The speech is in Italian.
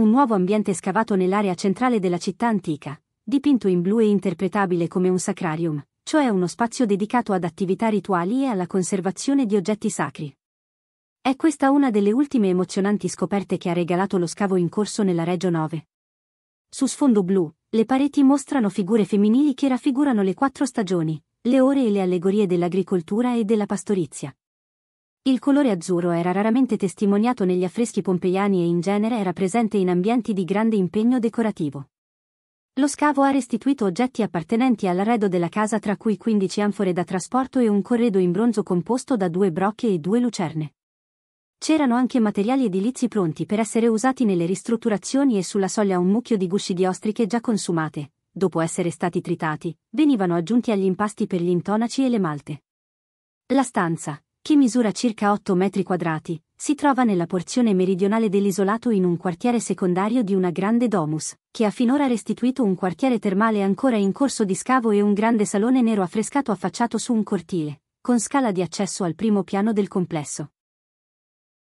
un nuovo ambiente scavato nell'area centrale della città antica, dipinto in blu e interpretabile come un sacrarium, cioè uno spazio dedicato ad attività rituali e alla conservazione di oggetti sacri. È questa una delle ultime emozionanti scoperte che ha regalato lo scavo in corso nella Regio 9. Su sfondo blu, le pareti mostrano figure femminili che raffigurano le quattro stagioni, le ore e le allegorie dell'agricoltura e della pastorizia, il colore azzurro era raramente testimoniato negli affreschi pompeiani e in genere era presente in ambienti di grande impegno decorativo. Lo scavo ha restituito oggetti appartenenti all'arredo della casa tra cui 15 anfore da trasporto e un corredo in bronzo composto da due brocche e due lucerne. C'erano anche materiali edilizi pronti per essere usati nelle ristrutturazioni e sulla soglia un mucchio di gusci di ostriche già consumate, dopo essere stati tritati, venivano aggiunti agli impasti per gli intonaci e le malte. La stanza, che misura circa 8 metri quadrati, si trova nella porzione meridionale dell'isolato in un quartiere secondario di una grande domus, che ha finora restituito un quartiere termale ancora in corso di scavo e un grande salone nero affrescato affacciato su un cortile, con scala di accesso al primo piano del complesso.